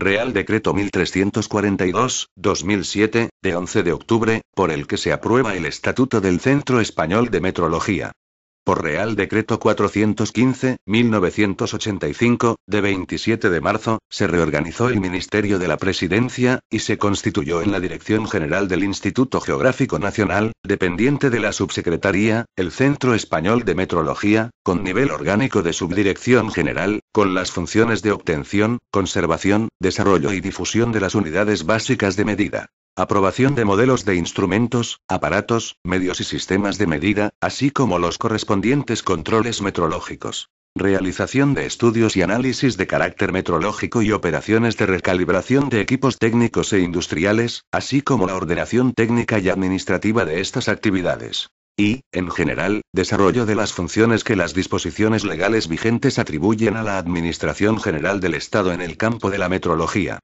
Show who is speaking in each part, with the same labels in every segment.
Speaker 1: Real Decreto 1342-2007, de 11 de octubre, por el que se aprueba el Estatuto del Centro Español de Metrología por Real Decreto 415-1985, de 27 de marzo, se reorganizó el Ministerio de la Presidencia, y se constituyó en la Dirección General del Instituto Geográfico Nacional, dependiente de la Subsecretaría, el Centro Español de Metrología, con nivel orgánico de Subdirección General, con las funciones de obtención, conservación, desarrollo y difusión de las unidades básicas de medida. Aprobación de modelos de instrumentos, aparatos, medios y sistemas de medida, así como los correspondientes controles metrológicos. Realización de estudios y análisis de carácter metrológico y operaciones de recalibración de equipos técnicos e industriales, así como la ordenación técnica y administrativa de estas actividades. Y, en general, desarrollo de las funciones que las disposiciones legales vigentes atribuyen a la Administración General del Estado en el campo de la metrología.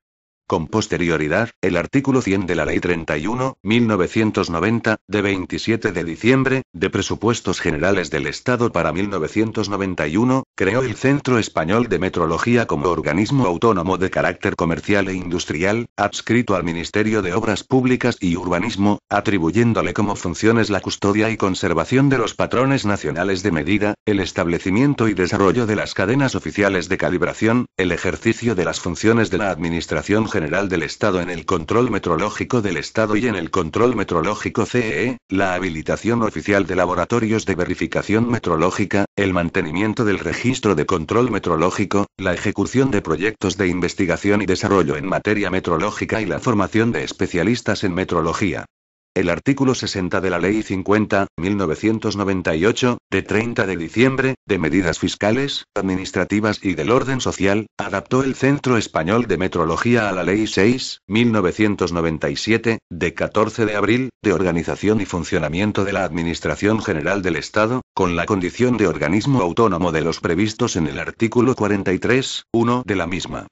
Speaker 1: Con posterioridad, el artículo 100 de la Ley 31, 1990, de 27 de diciembre, de Presupuestos Generales del Estado para 1991, Creó el Centro Español de Metrología como organismo autónomo de carácter comercial e industrial, adscrito al Ministerio de Obras Públicas y Urbanismo, atribuyéndole como funciones la custodia y conservación de los patrones nacionales de medida, el establecimiento y desarrollo de las cadenas oficiales de calibración, el ejercicio de las funciones de la Administración General del Estado en el control metrológico del Estado y en el control metrológico CEE, e, la habilitación oficial de laboratorios de verificación metrológica, el mantenimiento del registro registro de control metrológico, la ejecución de proyectos de investigación y desarrollo en materia metrológica y la formación de especialistas en metrología. El artículo 60 de la Ley 50, 1998, de 30 de diciembre, de medidas fiscales, administrativas y del orden social, adaptó el Centro Español de Metrología a la Ley 6, 1997, de 14 de abril, de organización y funcionamiento de la Administración General del Estado, con la condición de organismo autónomo de los previstos en el artículo 43, 1 de la misma.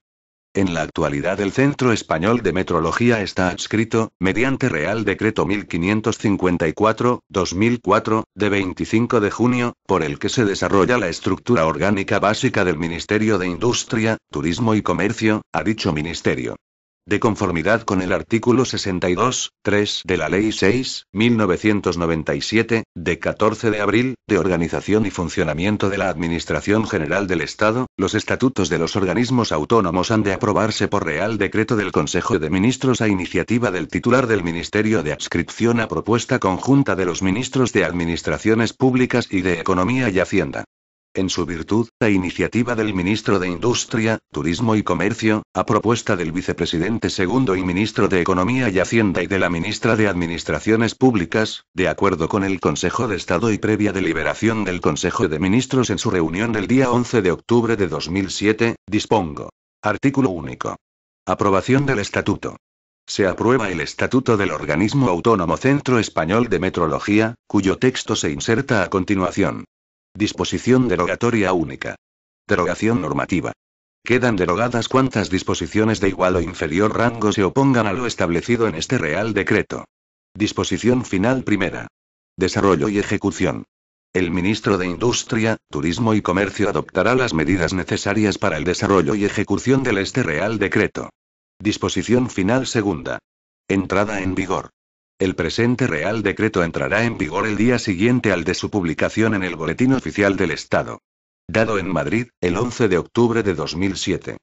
Speaker 1: En la actualidad el Centro Español de Metrología está adscrito, mediante Real Decreto 1554-2004, de 25 de junio, por el que se desarrolla la estructura orgánica básica del Ministerio de Industria, Turismo y Comercio, a dicho ministerio de conformidad con el artículo 62, 3 de la Ley 6, 1997, de 14 de abril, de organización y funcionamiento de la Administración General del Estado, los estatutos de los organismos autónomos han de aprobarse por Real Decreto del Consejo de Ministros a iniciativa del titular del Ministerio de Adscripción a propuesta conjunta de los ministros de Administraciones Públicas y de Economía y Hacienda. En su virtud, la iniciativa del ministro de Industria, Turismo y Comercio, a propuesta del vicepresidente segundo y ministro de Economía y Hacienda y de la ministra de Administraciones Públicas, de acuerdo con el Consejo de Estado y previa deliberación del Consejo de Ministros en su reunión del día 11 de octubre de 2007, dispongo. Artículo único. Aprobación del Estatuto. Se aprueba el Estatuto del Organismo Autónomo Centro Español de Metrología, cuyo texto se inserta a continuación. Disposición derogatoria única. Derogación normativa. Quedan derogadas cuantas disposiciones de igual o inferior rango se opongan a lo establecido en este Real Decreto. Disposición final primera. Desarrollo y ejecución. El ministro de Industria, Turismo y Comercio adoptará las medidas necesarias para el desarrollo y ejecución del este Real Decreto. Disposición final segunda. Entrada en vigor. El presente Real Decreto entrará en vigor el día siguiente al de su publicación en el Boletín Oficial del Estado. Dado en Madrid, el 11 de octubre de 2007.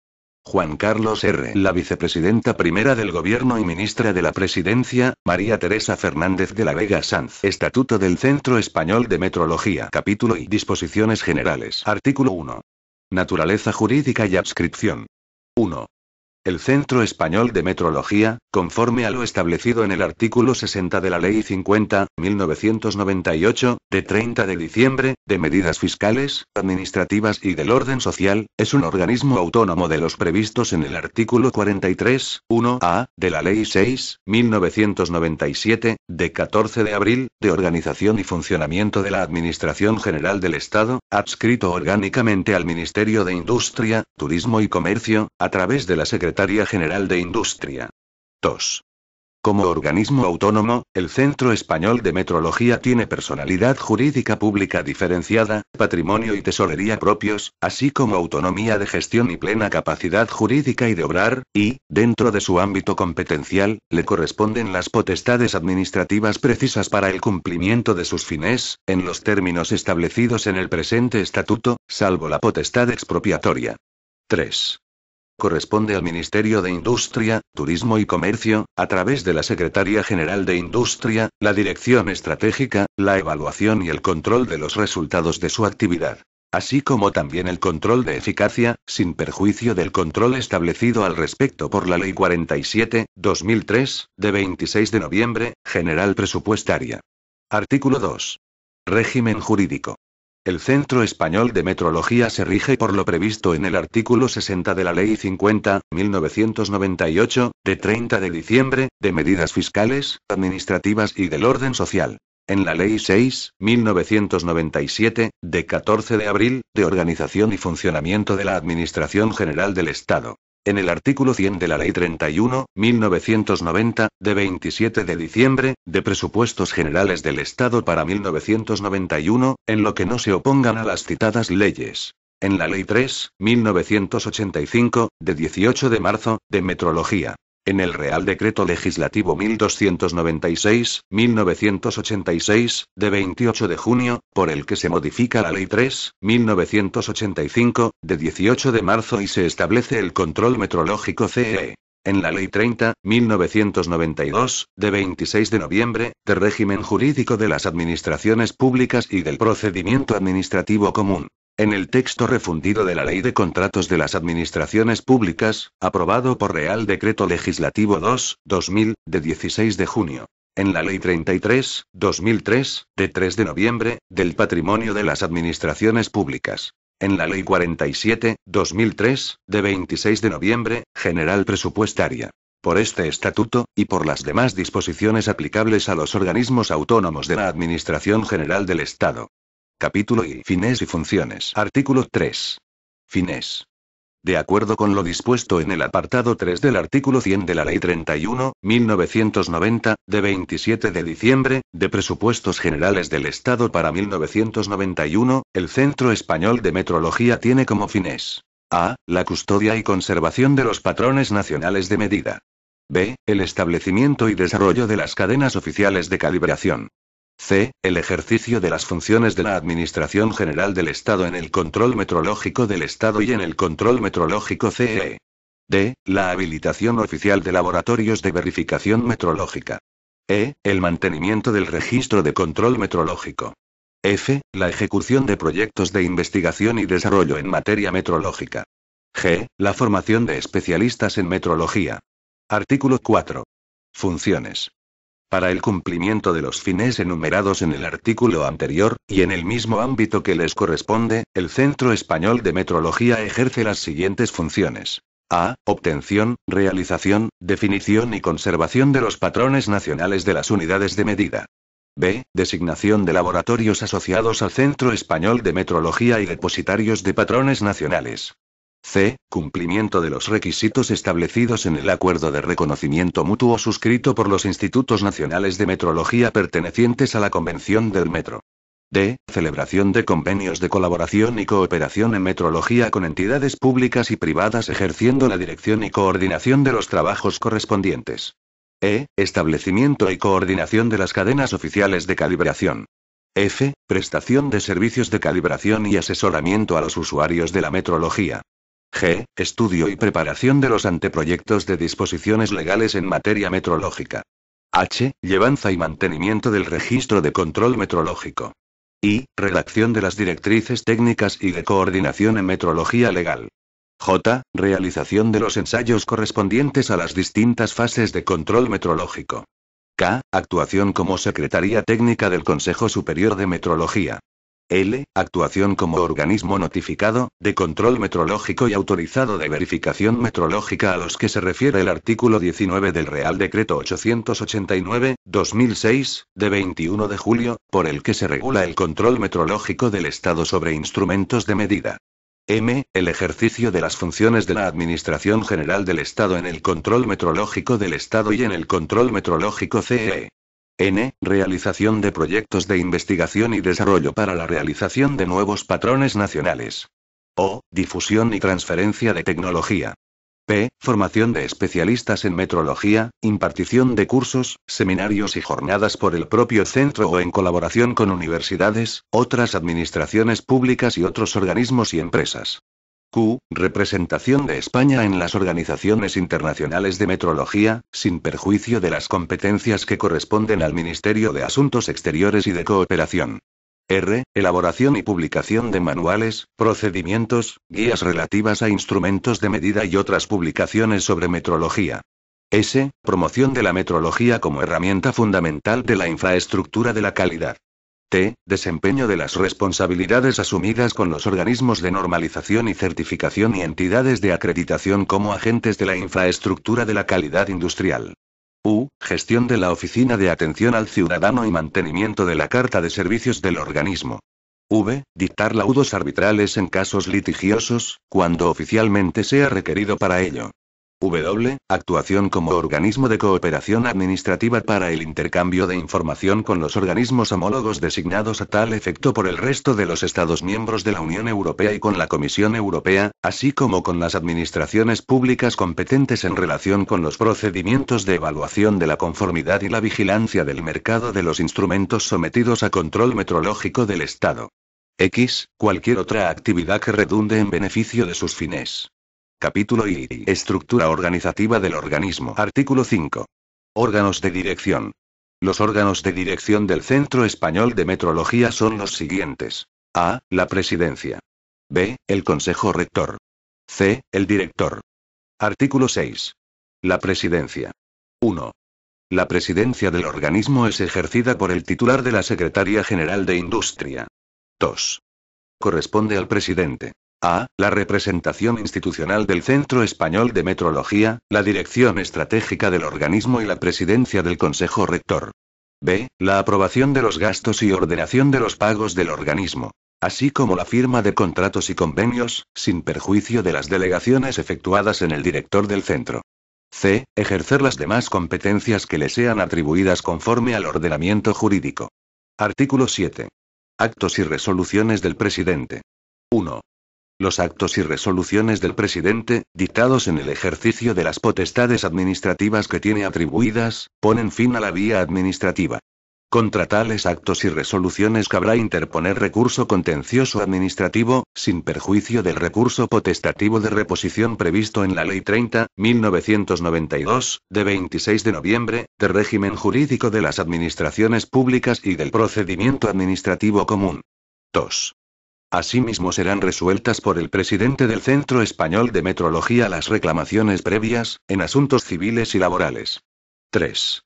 Speaker 1: Juan Carlos R. La vicepresidenta primera del Gobierno y ministra de la Presidencia, María Teresa Fernández de la Vega Sanz. Estatuto del Centro Español de Metrología. Capítulo y disposiciones generales. Artículo 1. Naturaleza jurídica y adscripción. 1 el Centro Español de Metrología, conforme a lo establecido en el artículo 60 de la Ley 50, 1998, de 30 de diciembre, de medidas fiscales, administrativas y del orden social, es un organismo autónomo de los previstos en el artículo 43, 1A, de la Ley 6, 1997, de 14 de abril, de organización y funcionamiento de la Administración General del Estado, adscrito orgánicamente al Ministerio de Industria, Turismo y Comercio, a través de la Secretaría General de Industria. 2. Como organismo autónomo, el Centro Español de Metrología tiene personalidad jurídica pública diferenciada, patrimonio y tesorería propios, así como autonomía de gestión y plena capacidad jurídica y de obrar, y, dentro de su ámbito competencial, le corresponden las potestades administrativas precisas para el cumplimiento de sus fines, en los términos establecidos en el presente estatuto, salvo la potestad expropiatoria. 3 corresponde al Ministerio de Industria, Turismo y Comercio, a través de la Secretaría General de Industria, la Dirección Estratégica, la evaluación y el control de los resultados de su actividad así como también el control de eficacia, sin perjuicio del control establecido al respecto por la Ley 47-2003, de 26 de noviembre, General Presupuestaria. Artículo 2. Régimen Jurídico. El Centro Español de Metrología se rige por lo previsto en el artículo 60 de la Ley 50, 1998, de 30 de diciembre, de medidas fiscales, administrativas y del orden social. En la Ley 6, 1997, de 14 de abril, de organización y funcionamiento de la Administración General del Estado. En el artículo 100 de la Ley 31, 1990, de 27 de diciembre, de Presupuestos Generales del Estado para 1991, en lo que no se opongan a las citadas leyes. En la Ley 3, 1985, de 18 de marzo, de Metrología. En el Real Decreto Legislativo 1296-1986, de 28 de junio, por el que se modifica la Ley 3, 1985, de 18 de marzo y se establece el control metrológico CE. E. En la Ley 30, 1992, de 26 de noviembre, de régimen jurídico de las administraciones públicas y del procedimiento administrativo común. En el texto refundido de la Ley de Contratos de las Administraciones Públicas, aprobado por Real Decreto Legislativo 2-2000, de 16 de junio. En la Ley 33, 2003, de 3 de noviembre, del Patrimonio de las Administraciones Públicas. En la Ley 47, 2003, de 26 de noviembre, General Presupuestaria. Por este estatuto, y por las demás disposiciones aplicables a los organismos autónomos de la Administración General del Estado. Capítulo y fines y funciones. Artículo 3. Fines. De acuerdo con lo dispuesto en el apartado 3 del artículo 100 de la Ley 31, 1990, de 27 de diciembre, de Presupuestos Generales del Estado para 1991, el Centro Español de Metrología tiene como fines a. La custodia y conservación de los patrones nacionales de medida. b. El establecimiento y desarrollo de las cadenas oficiales de calibración. C. El ejercicio de las funciones de la Administración General del Estado en el control metrológico del Estado y en el control metrológico CE. E. D. La habilitación oficial de laboratorios de verificación metrológica. E. El mantenimiento del registro de control metrológico. F. La ejecución de proyectos de investigación y desarrollo en materia metrológica. G. La formación de especialistas en metrología. Artículo 4. Funciones para el cumplimiento de los fines enumerados en el artículo anterior, y en el mismo ámbito que les corresponde, el Centro Español de Metrología ejerce las siguientes funciones. A. Obtención, realización, definición y conservación de los patrones nacionales de las unidades de medida. B. Designación de laboratorios asociados al Centro Español de Metrología y depositarios de patrones nacionales. C. Cumplimiento de los requisitos establecidos en el acuerdo de reconocimiento mutuo suscrito por los institutos nacionales de metrología pertenecientes a la Convención del Metro. D. Celebración de convenios de colaboración y cooperación en metrología con entidades públicas y privadas ejerciendo la dirección y coordinación de los trabajos correspondientes. E. Establecimiento y coordinación de las cadenas oficiales de calibración. F. Prestación de servicios de calibración y asesoramiento a los usuarios de la metrología. G. Estudio y preparación de los anteproyectos de disposiciones legales en materia metrológica. H. Llevanza y mantenimiento del registro de control metrológico. I. Redacción de las directrices técnicas y de coordinación en metrología legal. J. Realización de los ensayos correspondientes a las distintas fases de control metrológico. K. Actuación como Secretaría Técnica del Consejo Superior de Metrología. L. Actuación como organismo notificado, de control metrológico y autorizado de verificación metrológica a los que se refiere el artículo 19 del Real Decreto 889-2006, de 21 de julio, por el que se regula el control metrológico del Estado sobre instrumentos de medida. M. El ejercicio de las funciones de la Administración General del Estado en el control metrológico del Estado y en el control metrológico CE. N. Realización de proyectos de investigación y desarrollo para la realización de nuevos patrones nacionales. O. Difusión y transferencia de tecnología. P. Formación de especialistas en metrología, impartición de cursos, seminarios y jornadas por el propio centro o en colaboración con universidades, otras administraciones públicas y otros organismos y empresas. Q. Representación de España en las organizaciones internacionales de metrología, sin perjuicio de las competencias que corresponden al Ministerio de Asuntos Exteriores y de Cooperación. R. Elaboración y publicación de manuales, procedimientos, guías relativas a instrumentos de medida y otras publicaciones sobre metrología. S. Promoción de la metrología como herramienta fundamental de la infraestructura de la calidad. T. Desempeño de las responsabilidades asumidas con los organismos de normalización y certificación y entidades de acreditación como agentes de la infraestructura de la calidad industrial. U. Gestión de la Oficina de Atención al Ciudadano y mantenimiento de la Carta de Servicios del organismo. V. Dictar laudos arbitrales en casos litigiosos, cuando oficialmente sea requerido para ello. W. Actuación como organismo de cooperación administrativa para el intercambio de información con los organismos homólogos designados a tal efecto por el resto de los Estados miembros de la Unión Europea y con la Comisión Europea, así como con las administraciones públicas competentes en relación con los procedimientos de evaluación de la conformidad y la vigilancia del mercado de los instrumentos sometidos a control metrológico del Estado. X. Cualquier otra actividad que redunde en beneficio de sus fines. Capítulo I. estructura organizativa del organismo. Artículo 5. Órganos de dirección. Los órganos de dirección del Centro Español de Metrología son los siguientes. A. La Presidencia. B. El Consejo Rector. C. El Director. Artículo 6. La Presidencia. 1. La presidencia del organismo es ejercida por el titular de la Secretaría General de Industria. 2. Corresponde al presidente. A. La representación institucional del Centro Español de Metrología, la dirección estratégica del organismo y la presidencia del Consejo Rector. B. La aprobación de los gastos y ordenación de los pagos del organismo. Así como la firma de contratos y convenios, sin perjuicio de las delegaciones efectuadas en el director del centro. C. Ejercer las demás competencias que le sean atribuidas conforme al ordenamiento jurídico. Artículo 7. Actos y resoluciones del presidente. 1. Los actos y resoluciones del presidente, dictados en el ejercicio de las potestades administrativas que tiene atribuidas, ponen fin a la vía administrativa. Contra tales actos y resoluciones cabrá interponer recurso contencioso administrativo, sin perjuicio del recurso potestativo de reposición previsto en la Ley 30, 1992, de 26 de noviembre, de régimen jurídico de las administraciones públicas y del procedimiento administrativo común. 2. Asimismo serán resueltas por el presidente del Centro Español de Metrología las reclamaciones previas, en asuntos civiles y laborales. 3.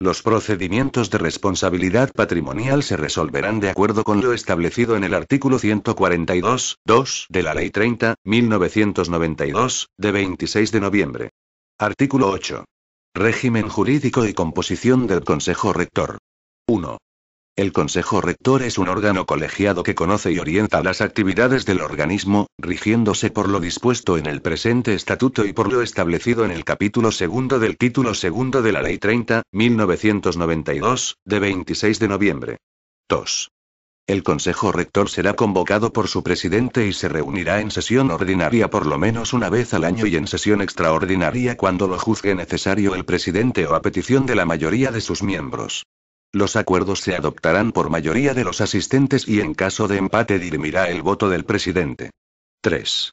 Speaker 1: Los procedimientos de responsabilidad patrimonial se resolverán de acuerdo con lo establecido en el artículo 142, 2 de la Ley 30, 1992, de 26 de noviembre. Artículo 8. Régimen jurídico y composición del Consejo Rector. 1. El Consejo Rector es un órgano colegiado que conoce y orienta las actividades del organismo, rigiéndose por lo dispuesto en el presente estatuto y por lo establecido en el capítulo segundo del título segundo de la Ley 30, 1992, de 26 de noviembre. 2. El Consejo Rector será convocado por su presidente y se reunirá en sesión ordinaria por lo menos una vez al año y en sesión extraordinaria cuando lo juzgue necesario el presidente o a petición de la mayoría de sus miembros. Los acuerdos se adoptarán por mayoría de los asistentes y en caso de empate dirimirá el voto del presidente. 3.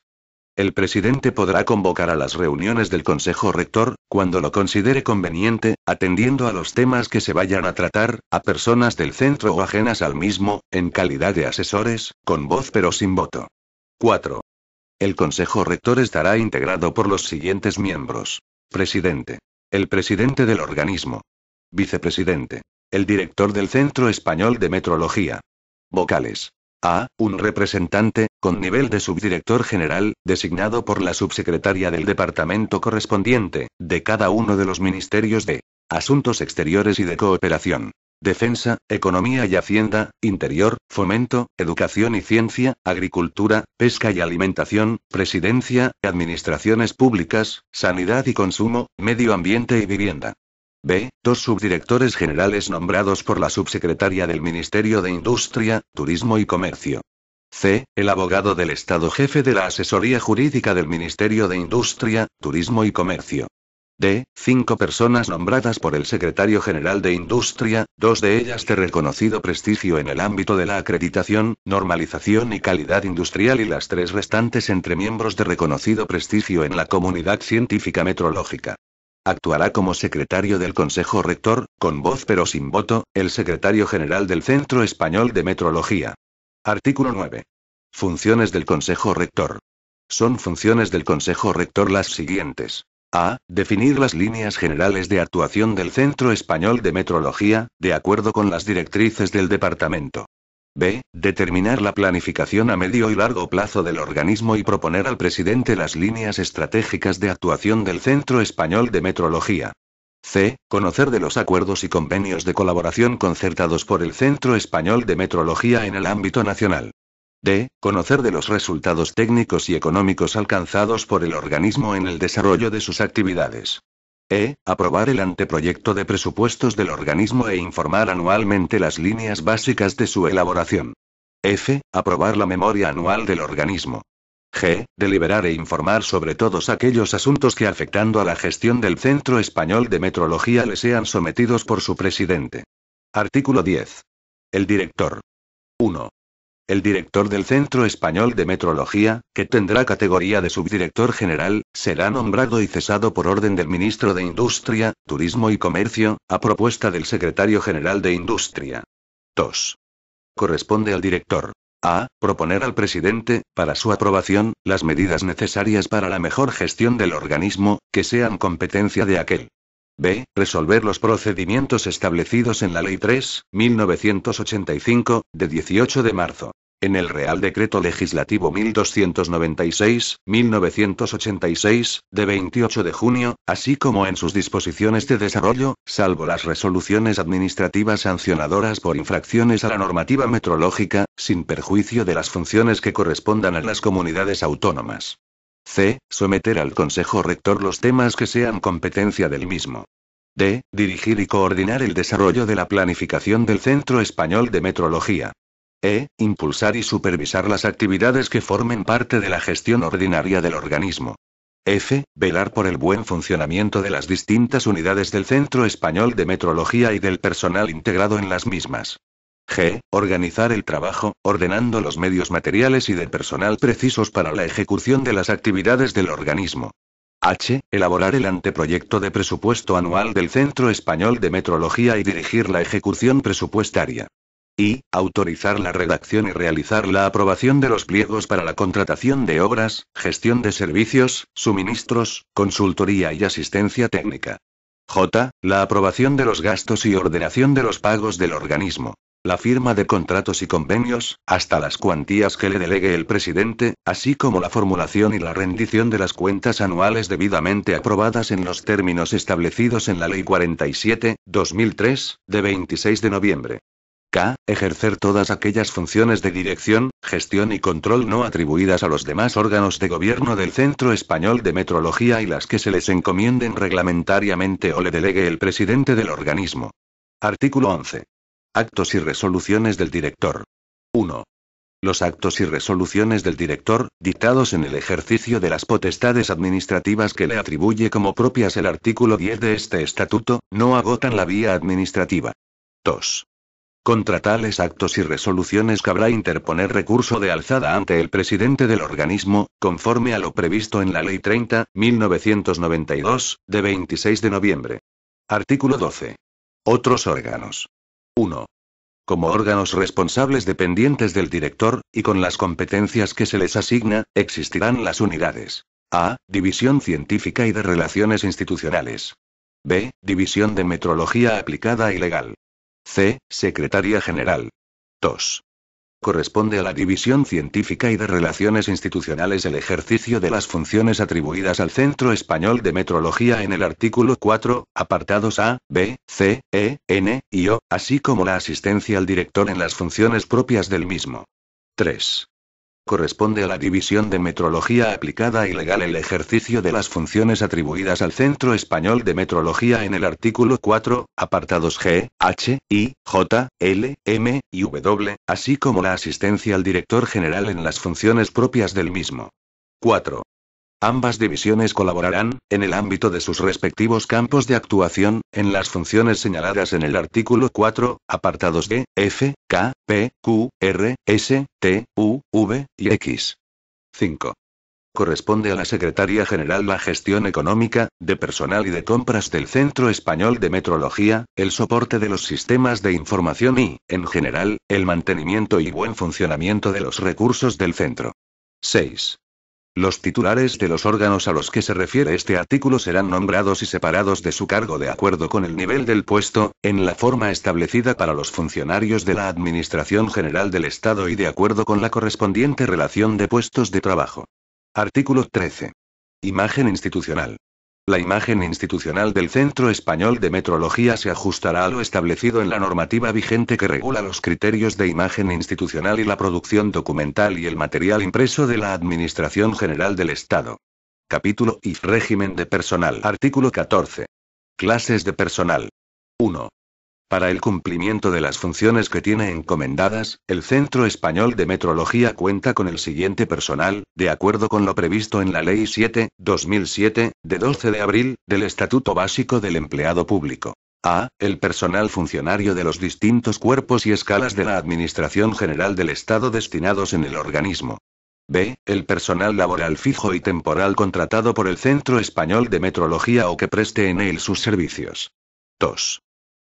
Speaker 1: El presidente podrá convocar a las reuniones del Consejo Rector, cuando lo considere conveniente, atendiendo a los temas que se vayan a tratar, a personas del centro o ajenas al mismo, en calidad de asesores, con voz pero sin voto. 4. El Consejo Rector estará integrado por los siguientes miembros. Presidente. El presidente del organismo. Vicepresidente el director del Centro Español de Metrología. Vocales. A. Un representante, con nivel de subdirector general, designado por la subsecretaria del departamento correspondiente, de cada uno de los ministerios de Asuntos Exteriores y de Cooperación. Defensa, Economía y Hacienda, Interior, Fomento, Educación y Ciencia, Agricultura, Pesca y Alimentación, Presidencia, Administraciones Públicas, Sanidad y Consumo, Medio Ambiente y Vivienda. B. Dos subdirectores generales nombrados por la subsecretaria del Ministerio de Industria, Turismo y Comercio. C. El abogado del Estado jefe de la asesoría jurídica del Ministerio de Industria, Turismo y Comercio. D. Cinco personas nombradas por el secretario general de Industria, dos de ellas de reconocido prestigio en el ámbito de la acreditación, normalización y calidad industrial y las tres restantes entre miembros de reconocido prestigio en la comunidad científica metrológica. Actuará como secretario del Consejo Rector, con voz pero sin voto, el secretario general del Centro Español de Metrología. Artículo 9. Funciones del Consejo Rector. Son funciones del Consejo Rector las siguientes. A. Definir las líneas generales de actuación del Centro Español de Metrología, de acuerdo con las directrices del departamento. B. Determinar la planificación a medio y largo plazo del organismo y proponer al presidente las líneas estratégicas de actuación del Centro Español de Metrología. C. Conocer de los acuerdos y convenios de colaboración concertados por el Centro Español de Metrología en el ámbito nacional. D. Conocer de los resultados técnicos y económicos alcanzados por el organismo en el desarrollo de sus actividades. E. Aprobar el anteproyecto de presupuestos del organismo e informar anualmente las líneas básicas de su elaboración. F. Aprobar la memoria anual del organismo. G. Deliberar e informar sobre todos aquellos asuntos que afectando a la gestión del Centro Español de Metrología le sean sometidos por su presidente. Artículo 10. El director. 1. El director del Centro Español de Metrología, que tendrá categoría de subdirector general, será nombrado y cesado por orden del ministro de Industria, Turismo y Comercio, a propuesta del secretario general de Industria. 2. Corresponde al director. A. Proponer al presidente, para su aprobación, las medidas necesarias para la mejor gestión del organismo, que sean competencia de aquel. B. Resolver los procedimientos establecidos en la Ley 3, 1985, de 18 de marzo. En el Real Decreto Legislativo 1296, 1986, de 28 de junio, así como en sus disposiciones de desarrollo, salvo las resoluciones administrativas sancionadoras por infracciones a la normativa metrológica, sin perjuicio de las funciones que correspondan a las comunidades autónomas. C. Someter al Consejo Rector los temas que sean competencia del mismo. D. Dirigir y coordinar el desarrollo de la planificación del Centro Español de Metrología. E. Impulsar y supervisar las actividades que formen parte de la gestión ordinaria del organismo. F. Velar por el buen funcionamiento de las distintas unidades del Centro Español de Metrología y del personal integrado en las mismas. G. Organizar el trabajo, ordenando los medios materiales y de personal precisos para la ejecución de las actividades del organismo. H. Elaborar el anteproyecto de presupuesto anual del Centro Español de Metrología y dirigir la ejecución presupuestaria. Y. Autorizar la redacción y realizar la aprobación de los pliegos para la contratación de obras, gestión de servicios, suministros, consultoría y asistencia técnica. J. La aprobación de los gastos y ordenación de los pagos del organismo la firma de contratos y convenios, hasta las cuantías que le delegue el presidente, así como la formulación y la rendición de las cuentas anuales debidamente aprobadas en los términos establecidos en la Ley 47-2003, de 26 de noviembre. K. Ejercer todas aquellas funciones de dirección, gestión y control no atribuidas a los demás órganos de gobierno del Centro Español de Metrología y las que se les encomienden reglamentariamente o le delegue el presidente del organismo. Artículo 11. Actos y resoluciones del director. 1. Los actos y resoluciones del director, dictados en el ejercicio de las potestades administrativas que le atribuye como propias el artículo 10 de este estatuto, no agotan la vía administrativa. 2. Contra tales actos y resoluciones cabrá interponer recurso de alzada ante el presidente del organismo, conforme a lo previsto en la Ley 30, 1992, de 26 de noviembre. Artículo 12. Otros órganos. 1. Como órganos responsables dependientes del director, y con las competencias que se les asigna, existirán las unidades. A. División Científica y de Relaciones Institucionales. B. División de Metrología Aplicada y Legal. C. Secretaría General. 2 corresponde a la División Científica y de Relaciones Institucionales el ejercicio de las funciones atribuidas al Centro Español de Metrología en el artículo 4, apartados A, B, C, E, N y O, así como la asistencia al director en las funciones propias del mismo. 3 corresponde a la División de Metrología Aplicada y Legal el ejercicio de las funciones atribuidas al Centro Español de Metrología en el artículo 4, apartados G, H, I, J, L, M y W, así como la asistencia al director general en las funciones propias del mismo. 4. Ambas divisiones colaborarán, en el ámbito de sus respectivos campos de actuación, en las funciones señaladas en el artículo 4, apartados E, F, K, P, Q, R, S, T, U, V y X. 5. Corresponde a la Secretaría General la gestión económica, de personal y de compras del Centro Español de Metrología, el soporte de los sistemas de información y, en general, el mantenimiento y buen funcionamiento de los recursos del centro. 6. Los titulares de los órganos a los que se refiere este artículo serán nombrados y separados de su cargo de acuerdo con el nivel del puesto, en la forma establecida para los funcionarios de la Administración General del Estado y de acuerdo con la correspondiente relación de puestos de trabajo. Artículo 13. Imagen institucional. La imagen institucional del Centro Español de Metrología se ajustará a lo establecido en la normativa vigente que regula los criterios de imagen institucional y la producción documental y el material impreso de la Administración General del Estado. Capítulo y Régimen de personal. Artículo 14. Clases de personal. 1. Para el cumplimiento de las funciones que tiene encomendadas, el Centro Español de Metrología cuenta con el siguiente personal, de acuerdo con lo previsto en la Ley 7-2007, de 12 de abril, del Estatuto Básico del Empleado Público. A. El personal funcionario de los distintos cuerpos y escalas de la Administración General del Estado destinados en el organismo. B. El personal laboral fijo y temporal contratado por el Centro Español de Metrología o que preste en él sus servicios. 2.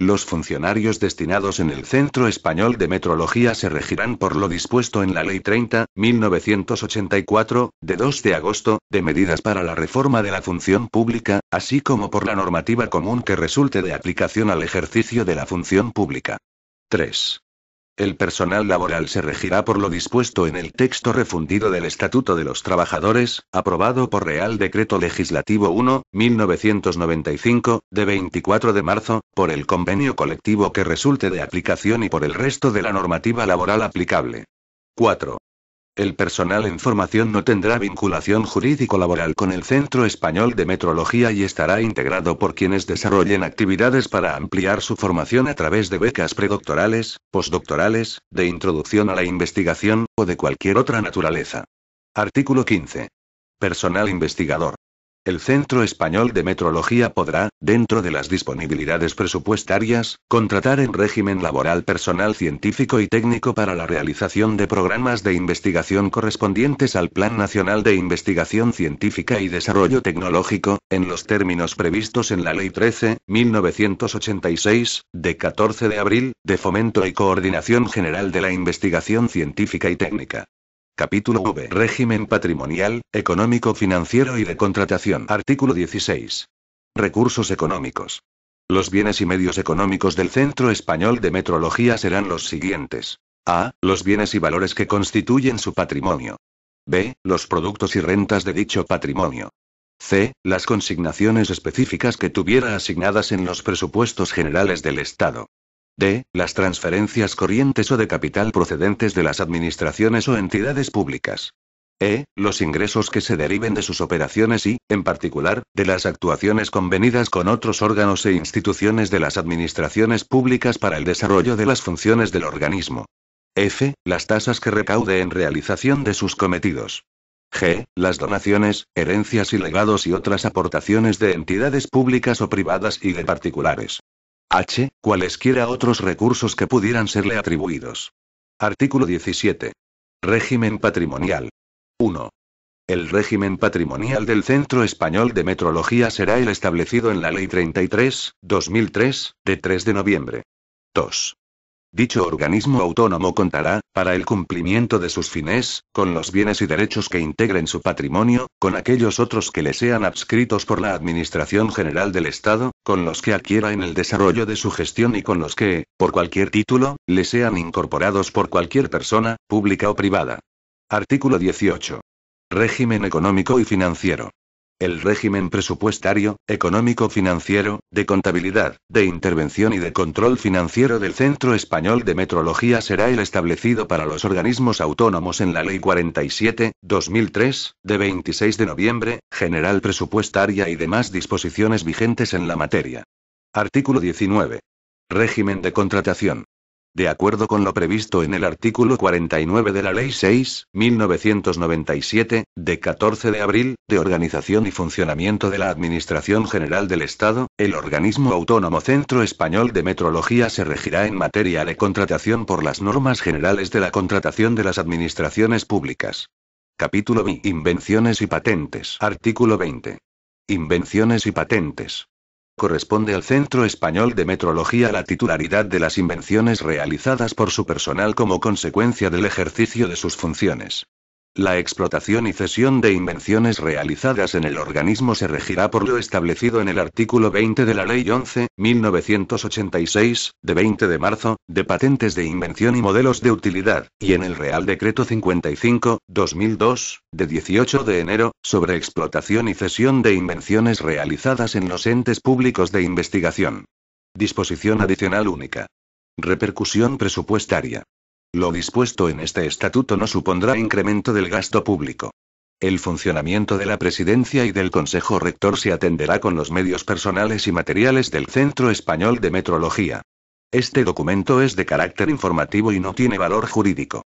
Speaker 1: Los funcionarios destinados en el Centro Español de Metrología se regirán por lo dispuesto en la Ley 30, 1984, de 2 de agosto, de medidas para la reforma de la función pública, así como por la normativa común que resulte de aplicación al ejercicio de la función pública. 3. El personal laboral se regirá por lo dispuesto en el texto refundido del Estatuto de los Trabajadores, aprobado por Real Decreto Legislativo 1, 1995, de 24 de marzo, por el convenio colectivo que resulte de aplicación y por el resto de la normativa laboral aplicable. 4. El personal en formación no tendrá vinculación jurídico-laboral con el Centro Español de Metrología y estará integrado por quienes desarrollen actividades para ampliar su formación a través de becas predoctorales, postdoctorales, de introducción a la investigación, o de cualquier otra naturaleza. Artículo 15. Personal investigador. El Centro Español de Metrología podrá, dentro de las disponibilidades presupuestarias, contratar en régimen laboral personal científico y técnico para la realización de programas de investigación correspondientes al Plan Nacional de Investigación Científica y Desarrollo Tecnológico, en los términos previstos en la Ley 13, 1986, de 14 de abril, de Fomento y Coordinación General de la Investigación Científica y Técnica. Capítulo V. Régimen patrimonial, económico, financiero y de contratación. Artículo 16. Recursos económicos. Los bienes y medios económicos del Centro Español de Metrología serán los siguientes. A. Los bienes y valores que constituyen su patrimonio. B. Los productos y rentas de dicho patrimonio. C. Las consignaciones específicas que tuviera asignadas en los presupuestos generales del Estado. D. Las transferencias corrientes o de capital procedentes de las administraciones o entidades públicas. E. Los ingresos que se deriven de sus operaciones y, en particular, de las actuaciones convenidas con otros órganos e instituciones de las administraciones públicas para el desarrollo de las funciones del organismo. F. Las tasas que recaude en realización de sus cometidos. G. Las donaciones, herencias y legados y otras aportaciones de entidades públicas o privadas y de particulares. H. Cualesquiera otros recursos que pudieran serle atribuidos. Artículo 17. Régimen patrimonial. 1. El régimen patrimonial del Centro Español de Metrología será el establecido en la Ley 33, 2003, de 3 de noviembre. 2. Dicho organismo autónomo contará, para el cumplimiento de sus fines, con los bienes y derechos que integren su patrimonio, con aquellos otros que le sean adscritos por la Administración General del Estado, con los que adquiera en el desarrollo de su gestión y con los que, por cualquier título, le sean incorporados por cualquier persona, pública o privada. Artículo 18. Régimen económico y financiero el régimen presupuestario, económico-financiero, de contabilidad, de intervención y de control financiero del Centro Español de Metrología será el establecido para los organismos autónomos en la Ley 47-2003, de 26 de noviembre, general presupuestaria y demás disposiciones vigentes en la materia. Artículo 19. Régimen de contratación de acuerdo con lo previsto en el artículo 49 de la Ley 6, 1997, de 14 de abril, de Organización y Funcionamiento de la Administración General del Estado, el organismo autónomo Centro Español de Metrología se regirá en materia de contratación por las normas generales de la contratación de las administraciones públicas. Capítulo B. Invenciones y patentes. Artículo 20. Invenciones y patentes corresponde al Centro Español de Metrología la titularidad de las invenciones realizadas por su personal como consecuencia del ejercicio de sus funciones. La explotación y cesión de invenciones realizadas en el organismo se regirá por lo establecido en el artículo 20 de la Ley 11, 1986, de 20 de marzo, de patentes de invención y modelos de utilidad, y en el Real Decreto 55, 2002, de 18 de enero, sobre explotación y cesión de invenciones realizadas en los entes públicos de investigación. Disposición adicional única. Repercusión presupuestaria. Lo dispuesto en este estatuto no supondrá incremento del gasto público. El funcionamiento de la presidencia y del Consejo Rector se atenderá con los medios personales y materiales del Centro Español de Metrología. Este documento es de carácter informativo y no tiene valor jurídico.